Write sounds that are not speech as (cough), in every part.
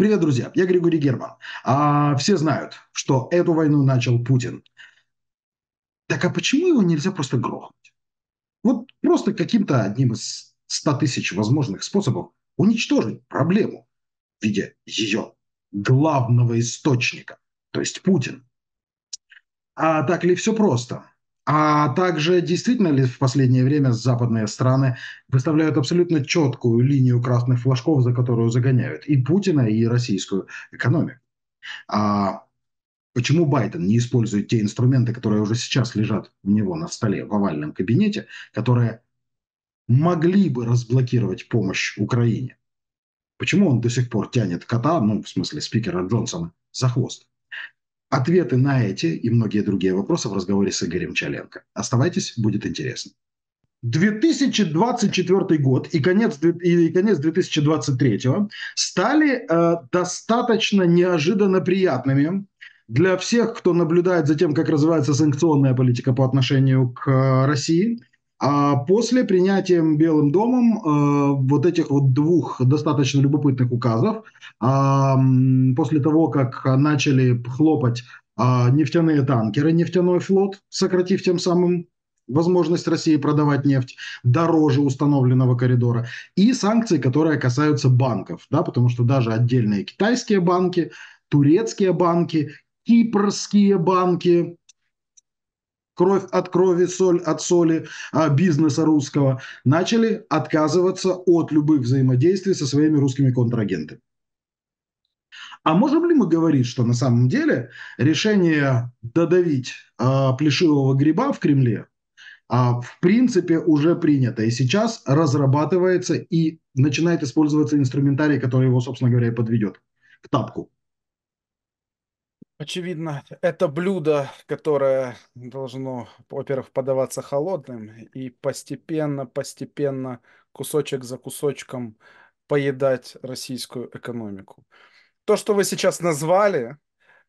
Привет, друзья! Я Григорий Герман. А, все знают, что эту войну начал Путин. Так а почему его нельзя просто грохнуть? Вот просто каким-то одним из 100 тысяч возможных способов уничтожить проблему в виде ее главного источника, то есть Путин. А так ли все просто? А также действительно ли в последнее время западные страны выставляют абсолютно четкую линию красных флажков, за которую загоняют и Путина, и российскую экономику? А почему Байден не использует те инструменты, которые уже сейчас лежат у него на столе в овальном кабинете, которые могли бы разблокировать помощь Украине? Почему он до сих пор тянет кота, ну, в смысле, спикера Джонсона, за хвост? Ответы на эти и многие другие вопросы в разговоре с Игорем Чаленко. Оставайтесь, будет интересно. 2024 год и конец, и конец 2023 стали э, достаточно неожиданно приятными для всех, кто наблюдает за тем, как развивается санкционная политика по отношению к э, России, а после принятия Белым домом э, вот этих вот двух достаточно любопытных указов, э, после того, как начали хлопать э, нефтяные танкеры, нефтяной флот, сократив тем самым возможность России продавать нефть дороже установленного коридора, и санкции, которые касаются банков, да, потому что даже отдельные китайские банки, турецкие банки, кипрские банки, кровь от крови, соль от соли а, бизнеса русского, начали отказываться от любых взаимодействий со своими русскими контрагентами. А можем ли мы говорить, что на самом деле решение додавить а, плешивого гриба в Кремле а, в принципе уже принято. И сейчас разрабатывается и начинает использоваться инструментарий, который его, собственно говоря, и подведет к тапку. Очевидно, это блюдо, которое должно, во-первых, подаваться холодным и постепенно, постепенно, кусочек за кусочком поедать российскую экономику. То, что вы сейчас назвали,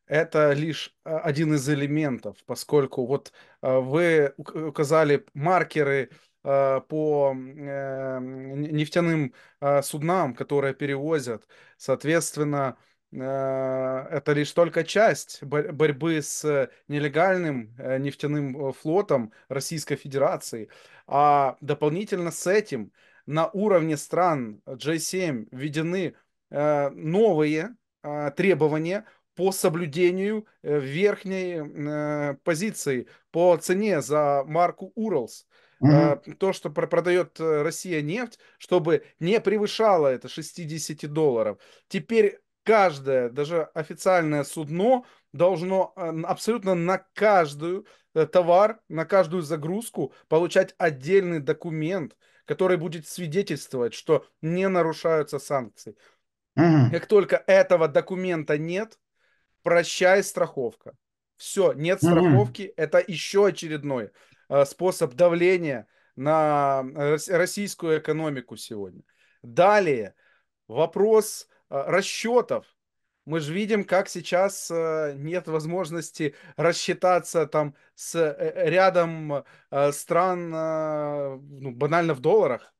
это лишь а, один из элементов, поскольку вот а, вы указали маркеры а, по э, нефтяным суднам, которые перевозят, соответственно, Э, это лишь только часть борьбы с нелегальным э, нефтяным э, флотом Российской Федерации. А дополнительно с этим на уровне стран G7 введены новые требования по соблюдению верхней позиции по цене за марку Уралс Mm-hmm. то, что продает Россия нефть, чтобы не превышало это 60 долларов. Теперь каждое, даже официальное судно должно э, абсолютно на каждую э, товар, на каждую загрузку получать отдельный документ, который будет свидетельствовать, что не нарушаются санкции. Угу. Как только этого документа нет, прощай страховка. Все, нет страховки, угу. это еще очередной э, способ давления на э, российскую экономику сегодня. Далее вопрос Э, расчетов. Мы же видим, как сейчас э, нет возможности рассчитаться там с э, рядом стран ну, банально в долларах.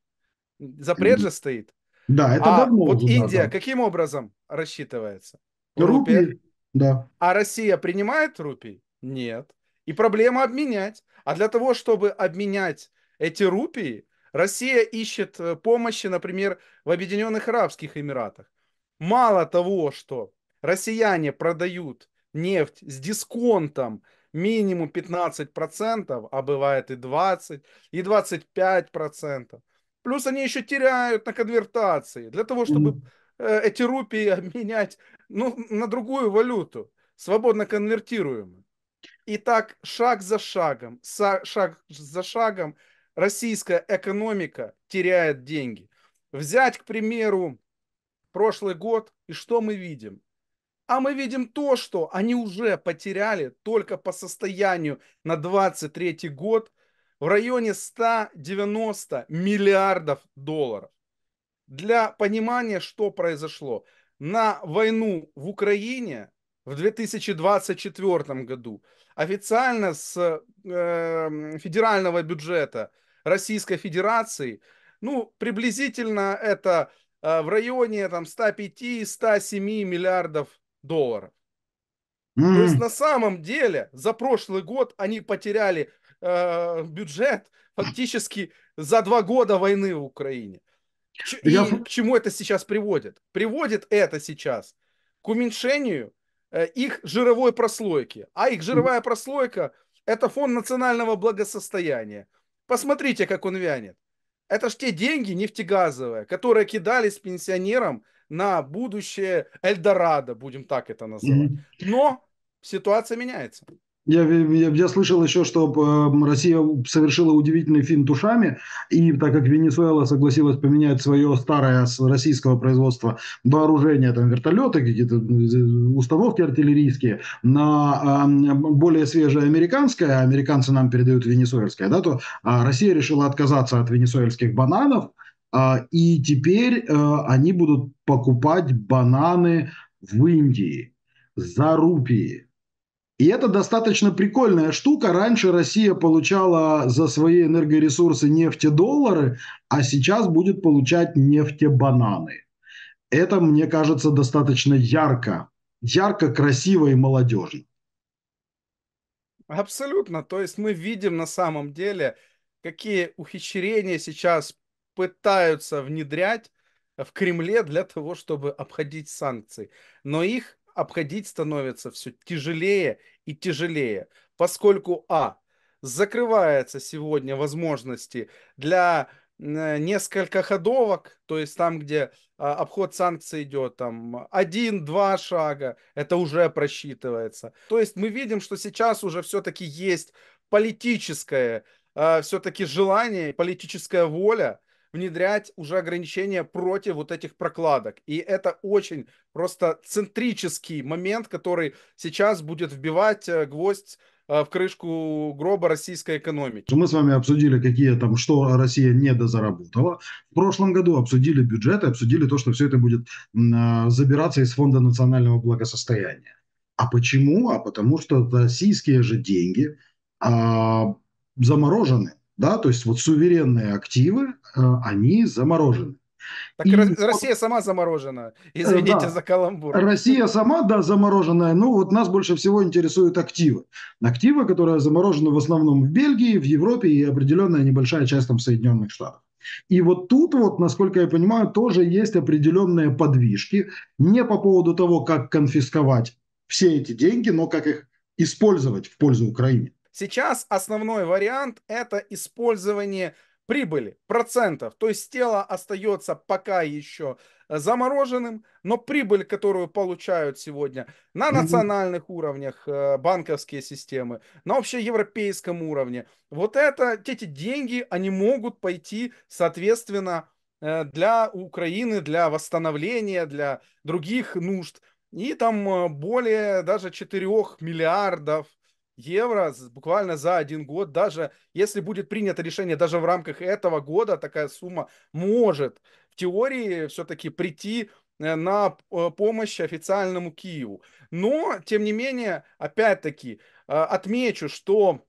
Запрет же стоит. Да, это а давно вот Индия да. каким образом рассчитывается? рупий Рупия. Да. А Россия принимает рупий? Нет. И проблема обменять. А для того, чтобы обменять эти рупии, Россия ищет помощи, например, в Объединенных Арабских Эмиратах мало того, что россияне продают нефть с дисконтом минимум 15%, а бывает и 20, и 25%. Плюс они еще теряют на конвертации для того, чтобы э, эти рупии (laughs) обменять ну, на другую валюту, свободно конвертируемую. И так шаг за шагом, шаг за шагом российская экономика теряет деньги. Взять, к примеру, прошлый год, и что мы видим? А мы видим то, что они уже потеряли только по состоянию на 23 год в районе 190 миллиардов долларов. Для понимания, что произошло, на войну в Украине в 2024 году официально с э, федерального бюджета Российской Федерации, ну, приблизительно это Э, в районе там 105-107 миллиардов долларов. Mm. То есть на самом деле за прошлый год они потеряли э, бюджет фактически за два года войны в Украине. Ч- Я... И к чему это сейчас приводит? Приводит это сейчас к уменьшению э, их жировой прослойки. А их жировая прослойка – это фонд национального благосостояния. Посмотрите, как он вянет. Это ж те деньги нефтегазовые, которые кидались пенсионерам на будущее Эльдорадо, будем так это называть. Но ситуация меняется. Я, я, я слышал еще, что э, Россия совершила удивительный финт ушами, и так как Венесуэла согласилась поменять свое старое с российского производства вооружение, там вертолеты, какие-то э, установки артиллерийские, на э, более свежее американское, а американцы нам передают венесуэльское, да, то а Россия решила отказаться от венесуэльских бананов, а, и теперь они будут покупать бананы в Индии за рупии. И это достаточно прикольная штука. Раньше Россия получала за свои энергоресурсы нефтедоллары, а сейчас будет получать нефтебананы. Это, мне кажется, достаточно ярко. Ярко, красиво и молодежно. Абсолютно. То есть мы видим на самом деле, какие ухищрения сейчас пытаются внедрять в Кремле для того, чтобы обходить санкции. Но их обходить становится все тяжелее и тяжелее, поскольку А закрывается сегодня возможности для э, несколько ходовок, то есть там, где а, обход санкций идет, там один-два шага, это уже просчитывается. То есть мы видим, что сейчас уже все-таки есть политическое, а, э, все-таки желание, политическая воля – внедрять уже ограничения против вот этих прокладок. И это очень просто центрический момент, который сейчас будет вбивать э, гвоздь э, в крышку гроба российской экономики. Мы с вами обсудили, какие там, что Россия недозаработала. В прошлом году обсудили бюджет и обсудили то, что все это будет а, забираться из Фонда национального благосостояния. А почему? А потому что российские же деньги а, заморожены да, то есть вот суверенные активы, э, они заморожены. Так и... Россия сама заморожена. Извините да. за каламбур. Россия сама, да, замороженная. Ну, вот нас больше всего интересуют активы. Активы, которые заморожены в основном в Бельгии, в Европе и определенная небольшая часть там в Соединенных Штатах. И вот тут вот, насколько я понимаю, тоже есть определенные подвижки. Не по поводу того, как конфисковать все эти деньги, но как их использовать в пользу Украины. Сейчас основной вариант это использование прибыли, процентов. То есть тело остается пока еще э, замороженным, но прибыль, которую получают сегодня на национальных уровнях э, банковские системы, на общеевропейском уровне, вот это, эти деньги, они могут пойти, соответственно, э, для Украины, для восстановления, для других нужд. И там более даже 4 миллиардов евро буквально за один год. Даже если будет принято решение даже в рамках этого года, такая сумма может в теории все-таки прийти э, на э, помощь официальному Киеву. Но, тем не менее, опять-таки, э, отмечу, что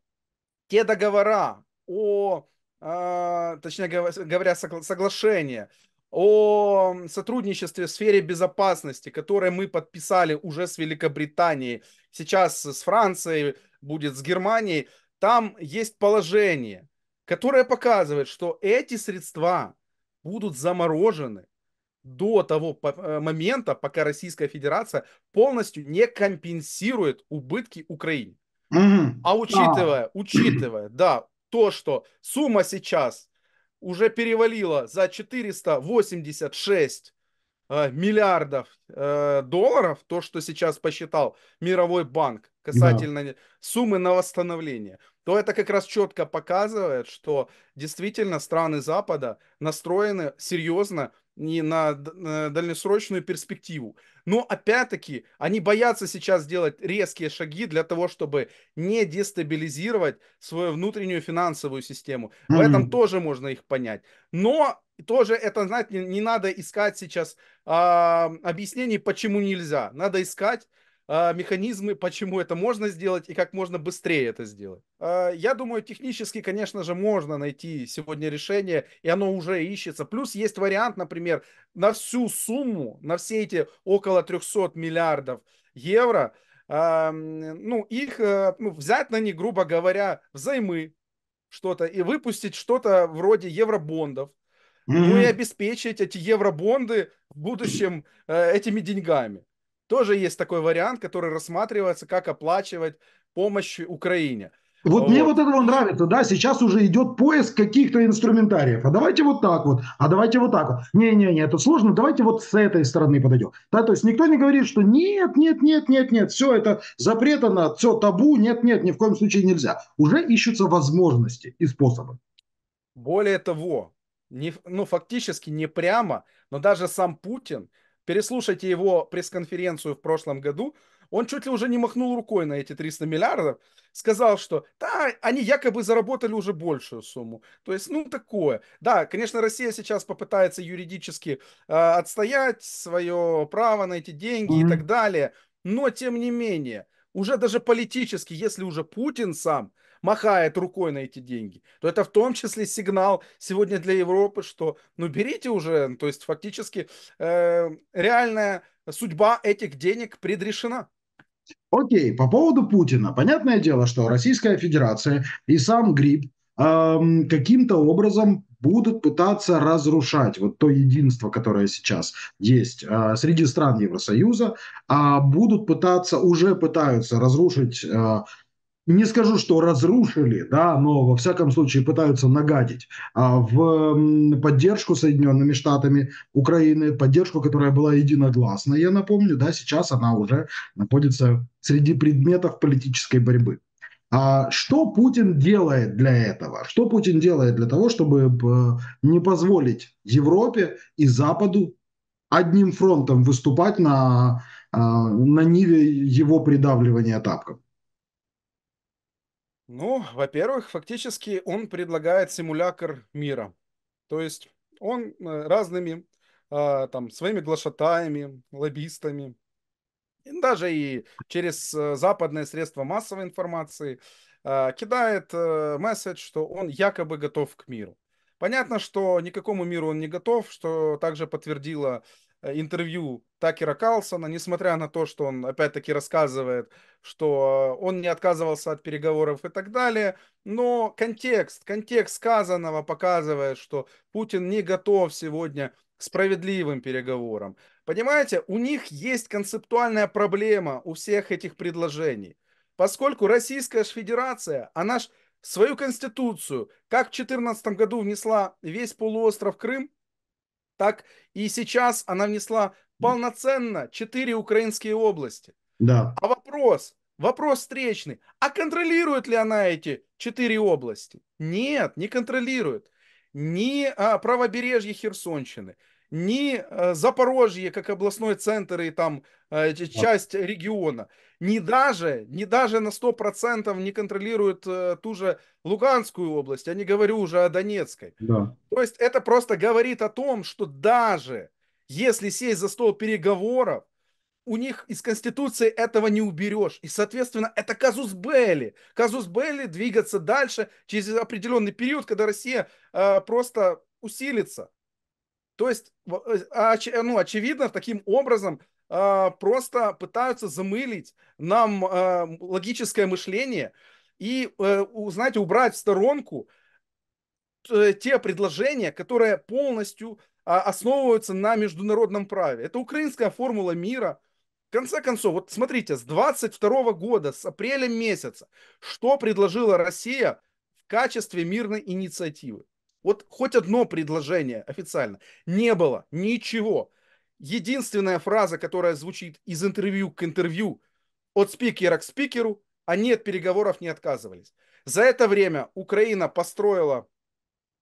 те договора о, а, точнее говоря, соглашения о сотрудничестве в сфере безопасности, которое мы подписали уже с Великобританией, сейчас с Францией, будет с Германией, там есть положение, которое показывает, что эти средства будут заморожены до того э, момента, пока Российская Федерация полностью не компенсирует убытки Украине. А учитывая, учитывая, да, то, что сумма сейчас уже перевалила за 486 э, миллиардов э, долларов, то, что сейчас посчитал Мировой банк, касательно да. суммы на восстановление, то это как раз четко показывает, что действительно страны Запада настроены серьезно не на дальнесрочную перспективу. Но опять-таки они боятся сейчас делать резкие шаги для того, чтобы не дестабилизировать свою внутреннюю финансовую систему. Mm-hmm. В этом тоже можно их понять. Но тоже это, знаете, не, не надо искать сейчас а, объяснений, почему нельзя. Надо искать а, механизмы, почему это можно сделать и как можно быстрее это сделать. А, я думаю, технически, конечно же, можно найти сегодня решение, и оно уже ищется. Плюс есть вариант, например, на всю сумму, на все эти около 300 миллиардов евро, а, ну, их э, ну, взять на них, грубо говоря, взаймы что-то и выпустить что-то вроде евробондов, mm-hmm. ну и обеспечить эти евробонды в будущем э, этими деньгами. Тоже есть такой вариант, который рассматривается, как оплачивать помощь Украине. Вот, вот мне вот этого нравится, да, сейчас уже идет поиск каких-то инструментариев. А давайте вот так вот, а давайте вот так вот. Не-не-не, это сложно, давайте вот с этой стороны подойдем. Да, то есть никто не говорит, что нет, нет, нет, нет, нет, все это запретано, все табу, нет, нет, ни в коем случае нельзя. Уже ищутся возможности и способы. Более того, не, ну фактически не прямо, но даже сам Путин – Переслушайте его пресс-конференцию в прошлом году. Он чуть ли уже не махнул рукой на эти 300 миллиардов. Сказал, что да, они якобы заработали уже большую сумму. То есть, ну, такое. Да, конечно, Россия сейчас попытается юридически э, отстоять свое право на эти деньги mm-hmm. и так далее. Но, тем не менее, уже даже политически, если уже Путин сам махает рукой на эти деньги, то это в том числе сигнал сегодня для Европы, что ну берите уже, ну, то есть фактически э, реальная судьба этих денег предрешена. Окей, по поводу Путина. Понятное дело, что Российская Федерация и сам Гриб э, каким-то образом будут пытаться разрушать вот то единство, которое сейчас есть э, среди стран Евросоюза, э, будут пытаться, уже пытаются разрушить э, не скажу, что разрушили, да, но во всяком случае пытаются нагадить а, в поддержку Соединенными Штатами Украины, поддержку, которая была единогласна. Я напомню, да, сейчас она уже находится среди предметов политической борьбы. А что Путин делает для этого? Что Путин делает для того, чтобы э, не позволить Европе и Западу одним фронтом выступать на, а, на ниве его придавливания тапком? Ну, во-первых, фактически он предлагает симулятор мира. То есть он э, разными а, там своими глашатаями, лоббистами, даже и через э, западные средства массовой информации а, кидает э, месседж, что он якобы готов к миру. Понятно, что никакому миру он не готов, что также подтвердила Э, интервью Такера Калсона, несмотря на то, что он опять-таки рассказывает, что э, он не отказывался от переговоров и так далее, но контекст, контекст сказанного показывает, что Путин не готов сегодня к справедливым переговорам. Понимаете, у них есть концептуальная проблема у всех этих предложений, поскольку Российская Федерация, она ж свою конституцию, как в 2014 году внесла весь полуостров Крым, так и сейчас она внесла полноценно 4 украинские области. Да. А вопрос, вопрос встречный, а контролирует ли она эти 4 области? Нет, не контролирует. Ни а, правобережье Херсонщины, ни э, Запорожье, как областной центр и там э, часть региона, не даже, не даже на 100% не контролируют э, ту же Луганскую область, я не говорю уже о Донецкой. Да. То есть это просто говорит о том, что даже если сесть за стол переговоров, у них из Конституции этого не уберешь. И, соответственно, это казус Белли. Казус Белли двигаться дальше через определенный период, когда Россия э, просто усилится. То есть, э, э, ну, очевидно, таким образом а, просто пытаются замылить нам а, логическое мышление и, э, знаете, убрать в сторонку те предложения, которые полностью а, основываются на международном праве. Это украинская формула мира. В конце концов, вот смотрите, с 22 года, с апреля месяца, что предложила Россия в качестве мирной инициативы? Вот хоть одно предложение официально. Не было ничего. Единственная фраза, которая звучит из интервью к интервью, от спикера к спикеру, они от переговоров не отказывались. За это время Украина построила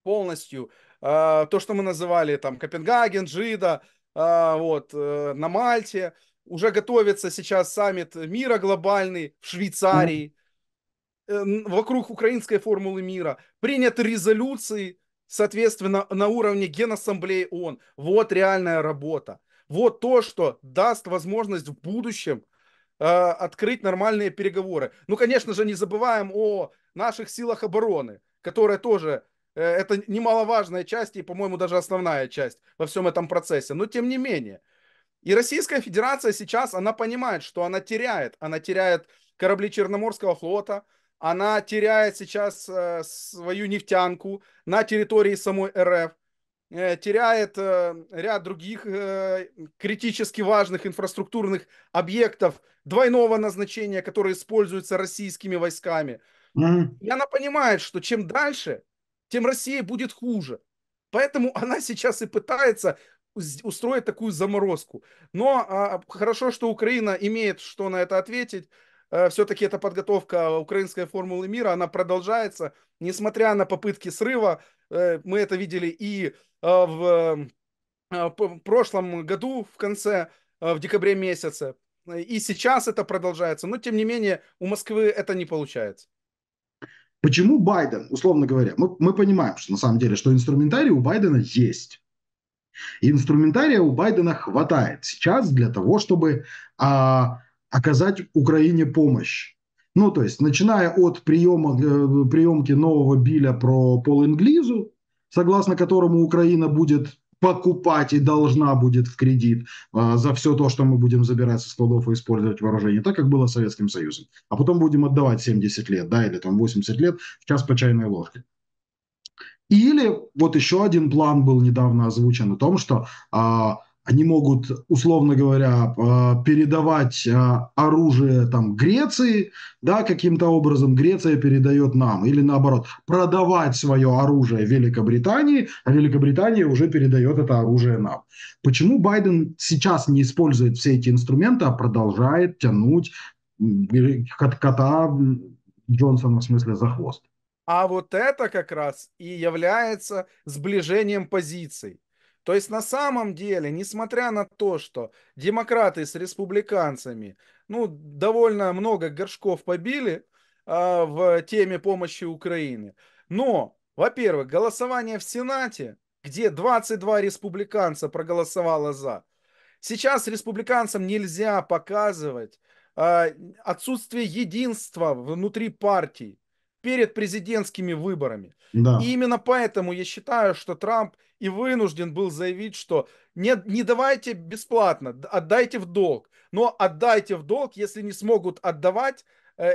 полностью э, то, что мы называли там Копенгаген, Джида, э, вот, э, на Мальте. Уже готовится сейчас саммит мира глобальный в Швейцарии. Э, вокруг украинской формулы мира. Приняты резолюции соответственно, на уровне Генассамблеи ООН. Вот реальная работа. Вот то, что даст возможность в будущем э, открыть нормальные переговоры. Ну, конечно же, не забываем о наших силах обороны, которая тоже э, это немаловажная часть и, по-моему, даже основная часть во всем этом процессе. Но тем не менее. И Российская Федерация сейчас, она понимает, что она теряет. Она теряет корабли Черноморского флота, она теряет сейчас э, свою нефтянку на территории самой РФ, э, теряет э, ряд других критически важных инфраструктурных объектов двойного назначения, которые используются российскими войсками. И она понимает, что чем дальше, тем Россия будет хуже. Поэтому (laughs) она сейчас и пытается устроить такую заморозку. Но а, хорошо, что Украина имеет, что на это ответить. Э, все-таки эта подготовка украинской формулы мира, она продолжается, несмотря на попытки срыва. Э, мы это видели и э, в прошлом году в конце, в декабре месяце. И сейчас это продолжается, но тем не менее у Москвы это не получается. Почему Байден, условно говоря, мы, мы понимаем, что на самом деле, что инструментарий у Байдена есть. Инструментария у Байдена хватает сейчас для того, чтобы а, оказать Украине помощь. Ну, то есть, начиная от приема, э, приемки нового биля про полинглизу, согласно которому Украина будет покупать и должна будет в кредит э, за все то, что мы будем забирать со складов и использовать вооружение, так как было с Советским Союзом. А потом будем отдавать 70 лет, да, или там 80 лет в час по чайной ложке. Или вот еще один план был недавно озвучен о том, что э, они могут, условно говоря, а, передавать а, оружие там, Греции, да, каким-то образом Греция передает нам, или наоборот, продавать свое оружие Великобритании, а Великобритания уже передает это оружие нам. Почему Байден сейчас не использует все эти инструменты, а продолжает тянуть кота Джонсона, в смысле, за хвост? А вот это как раз и является сближением позиций. То есть на самом деле, несмотря на то, что демократы с республиканцами, ну, довольно много горшков побили э, в теме помощи Украине, но, во-первых, голосование в Сенате, где 22 республиканца проголосовало за, сейчас республиканцам нельзя показывать э, отсутствие единства внутри партии перед президентскими выборами. Да. И именно поэтому я считаю, что Трамп и вынужден был заявить, что не, не давайте бесплатно, отдайте в долг. Но отдайте в долг, если не смогут отдавать э,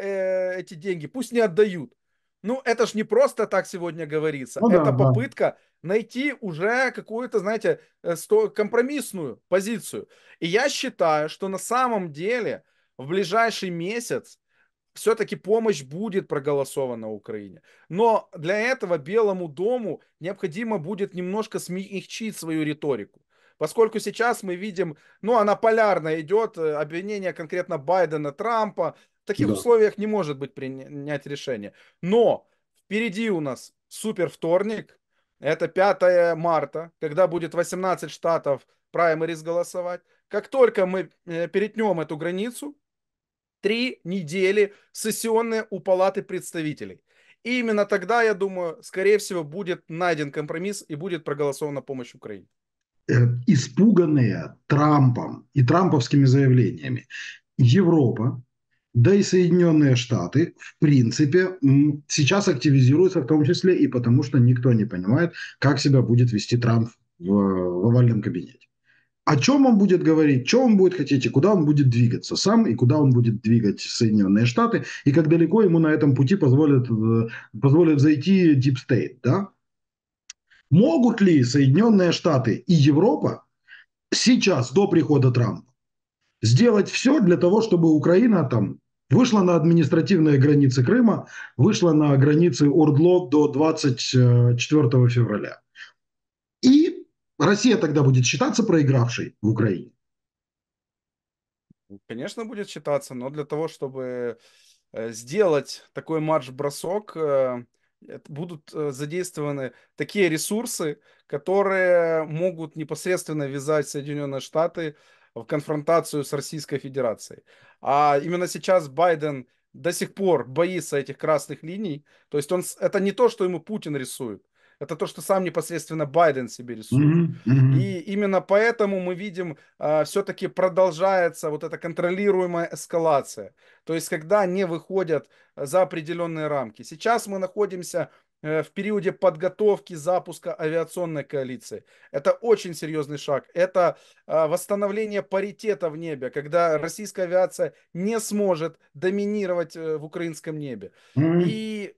э, эти деньги, пусть не отдают. Ну, это ж не просто так сегодня говорится. Ну, это да, попытка да. найти уже какую-то, знаете, э, компромиссную позицию. И я считаю, что на самом деле в ближайший месяц все-таки помощь будет проголосована в Украине. Но для этого Белому дому необходимо будет немножко смягчить свою риторику. Поскольку сейчас мы видим, ну, она полярно идет, э, обвинение конкретно Байдена, Трампа. В таких да. условиях не может быть принять решение. Но впереди у нас супер вторник, это 5 марта, когда будет 18 штатов праймерис голосовать. Как только мы э, перетнем эту границу, три недели сессионные у Палаты представителей. И именно тогда, я думаю, скорее всего, будет найден компромисс и будет проголосована помощь Украине. Э, испуганные Трампом и трамповскими заявлениями Европа, да и Соединенные Штаты, в принципе, сейчас активизируются в том числе и потому, что никто не понимает, как себя будет вести Трамп в, в овальном кабинете о чем он будет говорить, что он будет хотеть и куда он будет двигаться сам, и куда он будет двигать Соединенные Штаты, и как далеко ему на этом пути позволят, э, позволят зайти Deep State. Да? Могут ли Соединенные Штаты и Европа сейчас, до прихода Трампа, сделать все для того, чтобы Украина там вышла на административные границы Крыма, вышла на границы Ордло до 24 э, февраля? Россия тогда будет считаться проигравшей в Украине? Конечно, будет считаться, но для того, чтобы э, сделать такой марш-бросок, э, будут э, задействованы такие ресурсы, которые могут непосредственно вязать Соединенные Штаты в конфронтацию с Российской Федерацией. А именно сейчас Байден до сих пор боится этих красных линий. То есть он, это не то, что ему Путин рисует. Это то, что сам непосредственно Байден себе рисует. Mm-hmm. Mm-hmm. И именно поэтому мы видим, э, а, все-таки продолжается вот эта контролируемая эскалация. То есть, когда не выходят за определенные рамки. Сейчас мы находимся э, в периоде подготовки запуска авиационной коалиции. Это очень серьезный шаг. Это а, восстановление паритета в небе, когда российская авиация не сможет доминировать э, в украинском небе. Mm-hmm. И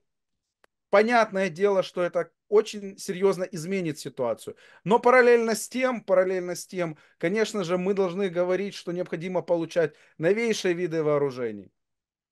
понятное дело, что это очень серьезно изменит ситуацию. Но параллельно с тем, параллельно с тем, конечно же, мы должны говорить, что необходимо получать новейшие виды вооружений.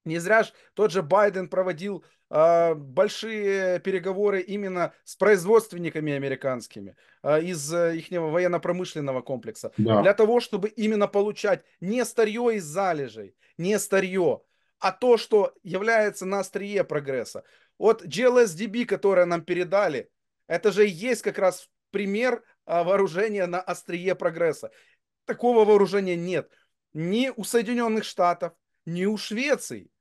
Не зря же тот же Байден проводил э, большие переговоры именно с производственниками американскими э, из э, их военно-промышленного комплекса. Да. Для того, чтобы именно получать не старье из залежей, не старье, а то, что является на острие прогресса. Вот GLSDB, которое нам передали, это же и есть как раз пример а, вооружения на острие прогресса. Такого вооружения нет ни у Соединенных Штатов, ни у Швеции,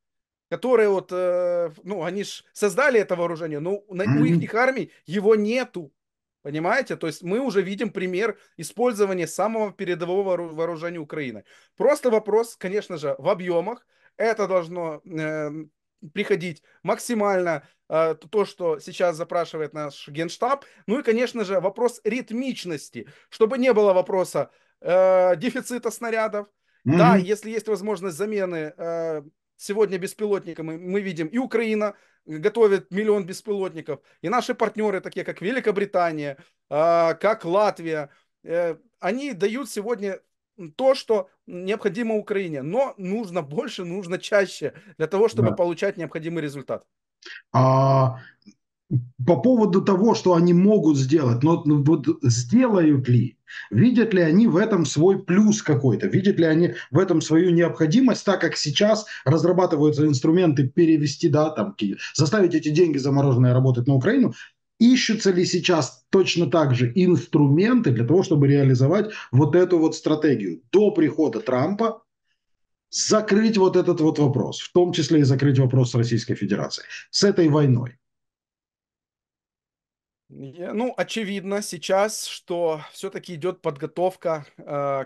которые вот, э, ну, они же создали это вооружение, но у их армий его нету. Понимаете? То есть мы уже видим пример использования самого передового вооружения Украины. Просто вопрос, конечно же, в объемах, это должно эм, приходить максимально э, то, что сейчас запрашивает наш генштаб. Ну и, конечно же, вопрос ритмичности, чтобы не было вопроса э, дефицита снарядов. Mm-hmm. Да, если есть возможность замены э, сегодня беспилотниками, мы видим и Украина готовит миллион беспилотников, и наши партнеры, такие как Великобритания, э, как Латвия, э, они дают сегодня то, что необходимо Украине, но нужно больше, нужно чаще для того, чтобы да. получать необходимый результат. А, по поводу того, что они могут сделать, но ну, вот сделают ли? Видят ли они в этом свой плюс какой-то? Видят ли они в этом свою необходимость, так как сейчас разрабатываются инструменты перевести, да, там, заставить эти деньги замороженные работать на Украину? Ищутся ли сейчас точно так же инструменты для того, чтобы реализовать вот эту вот стратегию до прихода Трампа, закрыть вот этот вот вопрос, в том числе и закрыть вопрос с Российской Федерацией, с этой войной? Ну, очевидно сейчас, что все-таки идет подготовка э,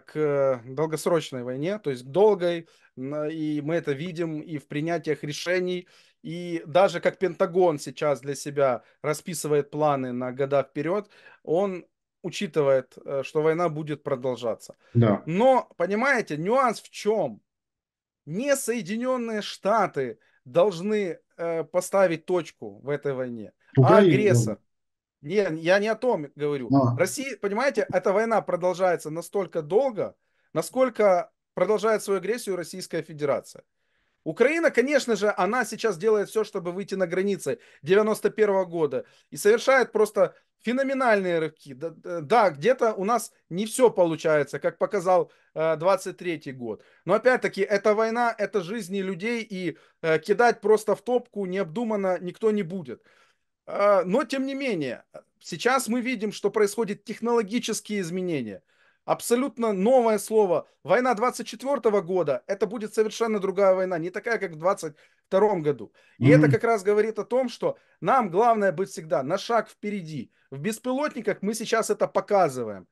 к долгосрочной войне, то есть к долгой, и мы это видим и в принятиях решений, и даже как Пентагон сейчас для себя расписывает планы на года вперед, он учитывает, э, что война будет продолжаться. Да. Но, понимаете, нюанс в чем? Не Соединенные Штаты должны э, поставить точку в этой войне, Украина. а агрессор. Не, я не о том говорю. А. Россия, понимаете, эта война продолжается настолько долго, насколько продолжает свою агрессию Российская Федерация. Украина, конечно же, она сейчас делает все, чтобы выйти на границы 91 года и совершает просто феноменальные рывки. Да, да где-то у нас не все получается, как показал 23 э, год. Но опять-таки, это война, это жизни людей, и э, кидать просто в топку необдуманно никто не будет. А, но, тем не менее, сейчас мы видим, что происходят технологические изменения – абсолютно новое слово. Война 24 года, это будет совершенно другая война, не такая, как в 22 году. И mm-hmm. это как раз говорит о том, что нам главное быть всегда на шаг впереди. В беспилотниках мы сейчас это показываем.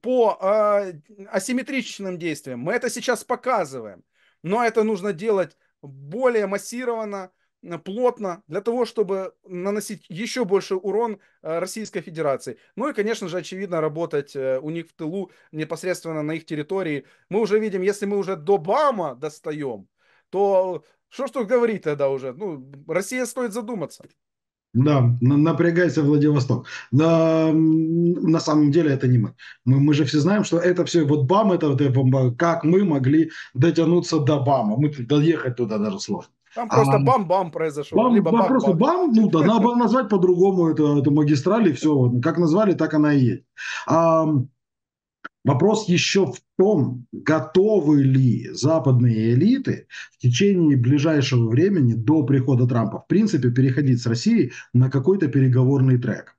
По э, асимметричным действиям мы это сейчас показываем. Но это нужно делать более массированно, Э, плотно для того, чтобы наносить еще больше урон э, Российской Федерации. Ну и, конечно же, очевидно, работать э, у них в тылу непосредственно на их территории. Мы уже видим, если мы уже до Бама достаем, то что ж тут говорить тогда уже? Ну, Россия стоит задуматься. Да, напрягается Владивосток. Да, на самом деле это не мы. мы. Мы же все знаем, что это все, вот БАМ, это, это как мы могли дотянуться до БАМа. Мы доехать туда даже сложно. Там а, просто бам-бам произошел. Бам, либо бам, просто бам, ну да, надо было назвать по-другому это, это магистраль и все. Как назвали, так она и есть. А, вопрос еще в том, готовы ли западные элиты в течение ближайшего времени до прихода Трампа, в принципе, переходить с Россией на какой-то переговорный трек.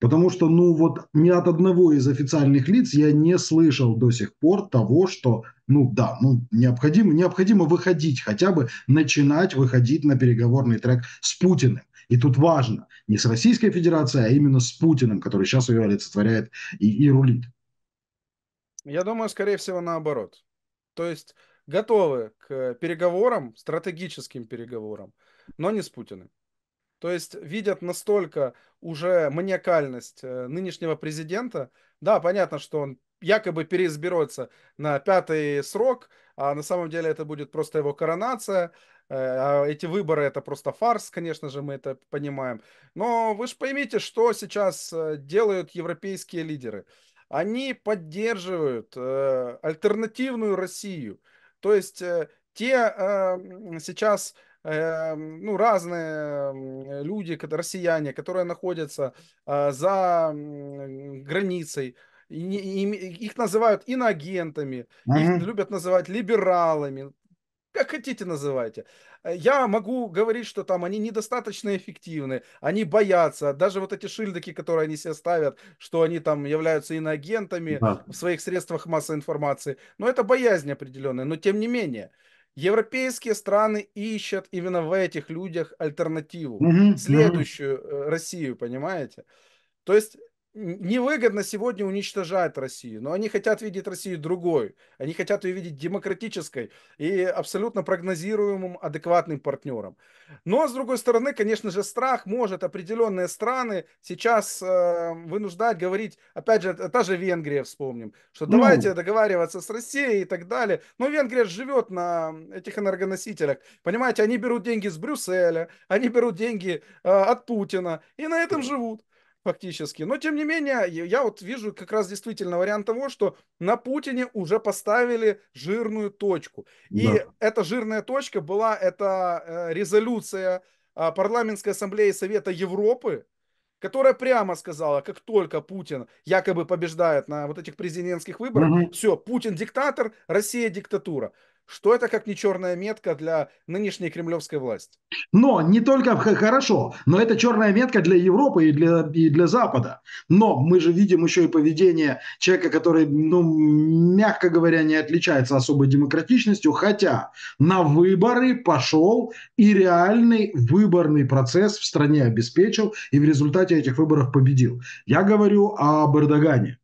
Потому что, ну вот, ни от одного из официальных лиц я не слышал до сих пор того, что ну да, ну необходимо, необходимо выходить, хотя бы начинать выходить на переговорный трек с Путиным. И тут важно, не с Российской Федерацией, а именно с Путиным, который сейчас ее олицетворяет и, и рулит. Я думаю, скорее всего, наоборот. То есть готовы к переговорам, стратегическим переговорам, но не с Путиным. То есть видят настолько уже маниакальность э, нынешнего президента. Да, понятно, что он якобы переизберется на пятый срок, а на самом деле это будет просто его коронация. Э, а Эти выборы это просто фарс, конечно же, мы это понимаем. Но вы же поймите, что сейчас э, делают европейские лидеры. Они поддерживают э, альтернативную Россию. То есть э, те э, сейчас э, ну, разные люди, россияне, которые находятся за границей, их называют иноагентами, mm их любят называть либералами, как хотите называйте. Я могу говорить, что там они недостаточно эффективны, они боятся. Даже вот эти шильдики, которые они себе ставят, что они там являются иноагентами да. в своих средствах массовой информации. Но это боязнь определенная. Но тем не менее, европейские страны ищут именно в этих людях альтернативу, угу, следующую угу. Россию, понимаете? То есть невыгодно сегодня уничтожать Россию, но они хотят видеть Россию другой. Они хотят ее видеть демократической и абсолютно прогнозируемым, адекватным партнером. Но, с другой стороны, конечно же, страх может определенные страны сейчас э, вынуждать говорить, опять же, та же Венгрия, вспомним, что ну. давайте ну... договариваться с Россией и так далее. Но Венгрия живет на этих энергоносителях. Понимаете, они берут деньги с Брюсселя, они берут деньги э, от Путина и на этом живут фактически. Но, тем не менее, я вот вижу как раз действительно вариант того, что на Путине уже поставили жирную точку. И да. эта жирная точка была, это э, резолюция а, парламентской ассамблеи Совета Европы, которая прямо сказала, как только Путин якобы побеждает на вот этих президентских выборах, угу. все, Путин диктатор, Россия диктатура. Что это как не черная метка для нынешней кремлевской власти? Но не только хорошо, но это черная метка для Европы и для, и для Запада. Но мы же видим еще и поведение человека, который, ну, мягко говоря, не отличается особой демократичностью, хотя на выборы пошел и реальный выборный процесс в стране обеспечил и в результате этих выборов победил. Я говорю об Эрдогане.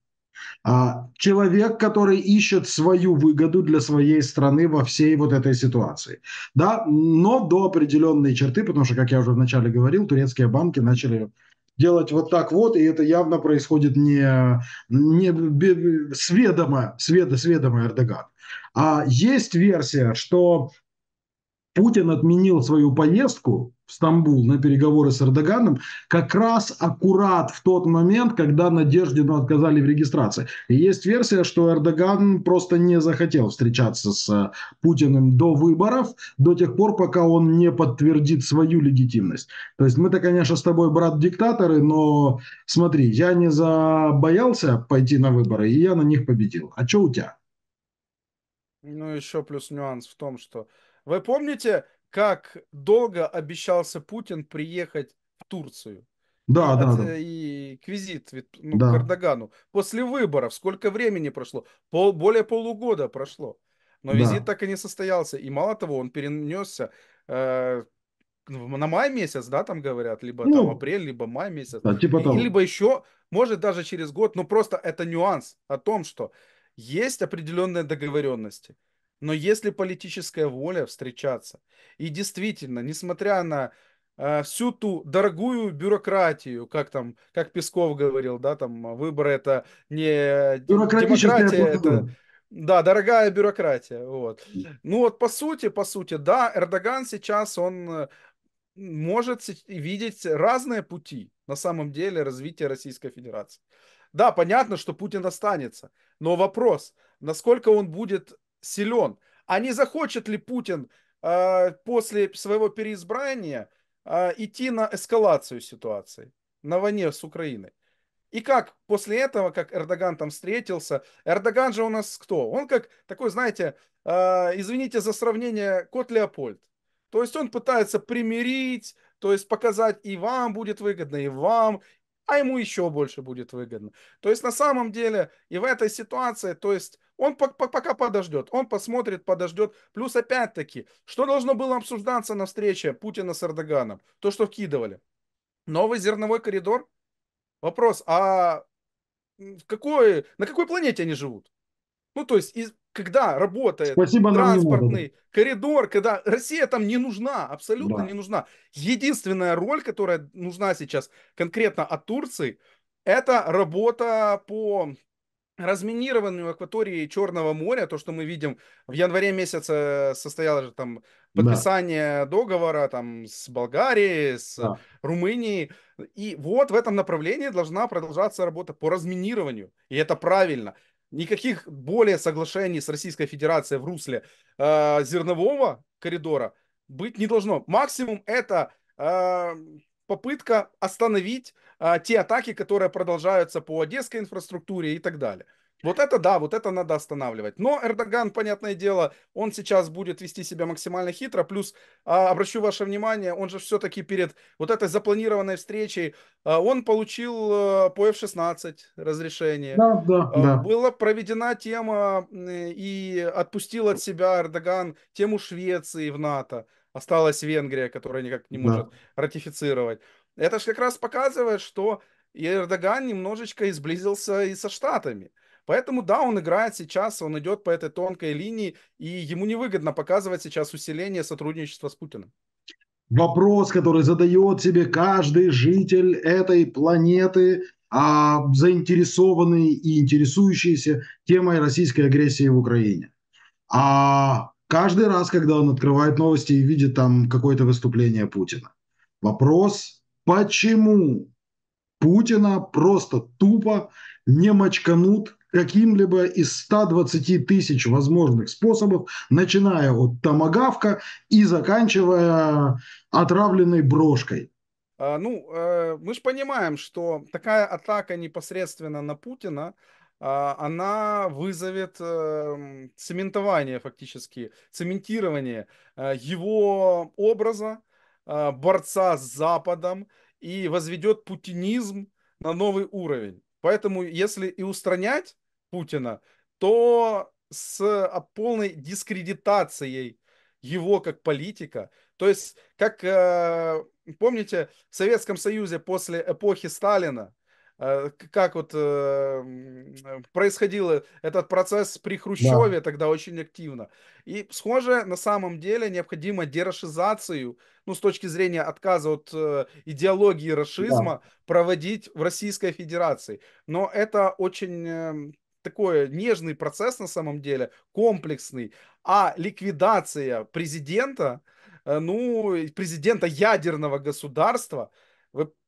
А, человек, который ищет свою выгоду для своей страны во всей вот этой ситуации. Да, но до определенной черты, потому что, как я уже вначале говорил, турецкие банки начали делать вот так вот, и это явно происходит не, не сведомо, сведо, сведомо Эрдоган. А есть версия, что Путин отменил свою поездку в Стамбул на переговоры с Эрдоганом как раз аккурат в тот момент, когда Надеждину отказали в регистрации. И есть версия, что Эрдоган просто не захотел встречаться с э, Путиным до выборов, до тех пор, пока он не подтвердит свою легитимность. То есть мы-то, конечно, с тобой, брат, диктаторы, но смотри, я не забоялся пойти на выборы, и я на них победил. А что у тебя? Ну, еще плюс нюанс в том, что вы помните, как долго обещался Путин приехать в Турцию? Да, да, да. Э, и к визит ну, да. к Эрдогану. После выборов сколько времени прошло? Пол, более полугода прошло. Но да. визит так и не состоялся. И мало того, он перенесся э, на май месяц, да, там говорят, либо ну, там апрель, либо май месяц. Да, типа того. либо еще, может, даже через год, но просто это нюанс о том, что есть определенные договоренности. Но если политическая воля встречаться, и действительно, несмотря на э, всю ту дорогую бюрократию, как там, как Песков говорил, да, там а, выборы это не демократия, это... Да, дорогая бюрократия, вот. Ну вот по сути, по сути, да, Эрдоган сейчас, он может видеть разные пути на самом деле развития Российской Федерации. Да, понятно, что Путин останется, но вопрос, насколько он будет силен. А не захочет ли Путин э, после своего переизбрания э, идти на эскалацию ситуации на войне с Украиной? И как после этого, как Эрдоган там встретился, Эрдоган же у нас кто? Он как такой, знаете, э, извините за сравнение, кот Леопольд. То есть он пытается примирить, то есть показать и вам будет выгодно, и вам, а ему еще больше будет выгодно. То есть на самом деле и в этой ситуации, то есть он пока подождет, он посмотрит, подождет. Плюс опять-таки, что должно было обсуждаться на встрече Путина с Эрдоганом? То, что вкидывали. Новый зерновой коридор? Вопрос, а какой, на какой планете они живут? Ну, то есть, из, когда работает Спасибо, транспортный коридор, когда Россия там не нужна, абсолютно да. не нужна. Единственная роль, которая нужна сейчас конкретно от Турции, это работа по разминированную акватории Черного моря, то, что мы видим, в январе месяце состоялось же там подписание да. договора там с Болгарией, с да. Румынией. И вот в этом направлении должна продолжаться работа по разминированию. И это правильно. Никаких более соглашений с Российской Федерацией в русле э, зернового коридора быть не должно. Максимум это э, попытка остановить а, те атаки, которые продолжаются по одесской инфраструктуре и так далее. Вот это да, вот это надо останавливать. Но Эрдоган, понятное дело, он сейчас будет вести себя максимально хитро. Плюс, а, обращу ваше внимание, он же все-таки перед вот этой запланированной встречей, а, он получил а, по F-16 разрешение. Да, да, а, да. Была проведена тема и отпустил от себя Эрдоган тему Швеции в НАТО осталась Венгрия, которая никак не может да. ратифицировать. Это же как раз показывает, что Эрдоган немножечко изблизился и со Штатами. Поэтому, да, он играет сейчас, он идет по этой тонкой линии, и ему невыгодно показывать сейчас усиление сотрудничества с Путиным. Вопрос, который задает себе каждый житель этой планеты, а заинтересованный и интересующийся темой российской агрессии в Украине. А каждый раз, когда он открывает новости и видит там какое-то выступление Путина. Вопрос, почему Путина просто тупо не мочканут каким-либо из 120 тысяч возможных способов, начиная от томагавка и заканчивая отравленной брошкой. А, ну, э, мы же понимаем, что такая атака непосредственно на Путина – а, она вызовет эм, цементование фактически, цементирование э, его образа а, борца с Западом и возведет путинизм на новый уровень. Поэтому если и устранять Путина, то с а, полной дискредитацией его как политика. То есть, как э, помните, в Советском Союзе после эпохи Сталина Э, как вот э, происходил этот процесс при Хрущеве да. тогда очень активно. И схоже, на самом деле необходимо дерашизацию, ну, с точки зрения отказа от э, идеологии расизма, да. проводить в Российской Федерации. Но это очень эм, такой нежный процесс на самом деле, комплексный. А ликвидация президента, ну, президента ядерного государства –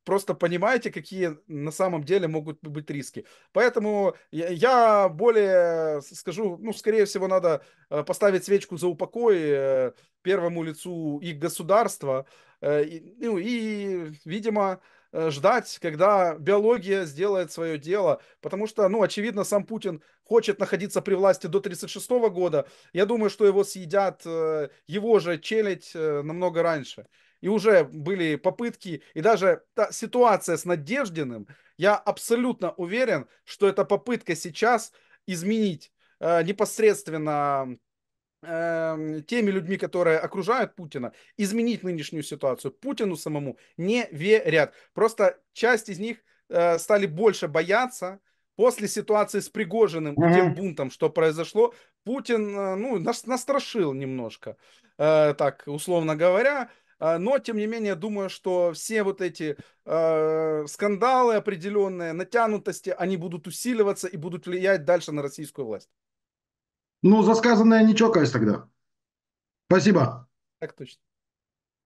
просто понимаете, какие на самом деле могут быть риски. Поэтому я более скажу, ну, скорее всего, надо э, поставить свечку за упокой э, первому лицу их государства. Э, и, ну, и, видимо, ждать, когда биология сделает свое дело, потому что, ну, очевидно, сам Путин хочет находиться при власти до 1936 года. Я думаю, что его съедят его же челядь намного раньше и уже были попытки, и даже та ситуация с Надеждиным, я абсолютно уверен, что это попытка сейчас изменить э, непосредственно эм, теми людьми, которые окружают Путина, изменить нынешнюю ситуацию. Путину самому не верят. Просто часть из них э, стали больше бояться, после ситуации с Пригожиным mm-hmm. тем бунтом, что произошло, Путин э, ну, нас, настрашил немножко, э, так условно говоря. А, но, тем не менее, думаю, что все вот эти э, скандалы определенные, натянутости, они будут усиливаться и будут влиять дальше на российскую власть. Ну, за сказанное не чокаясь тогда. Спасибо. Так точно.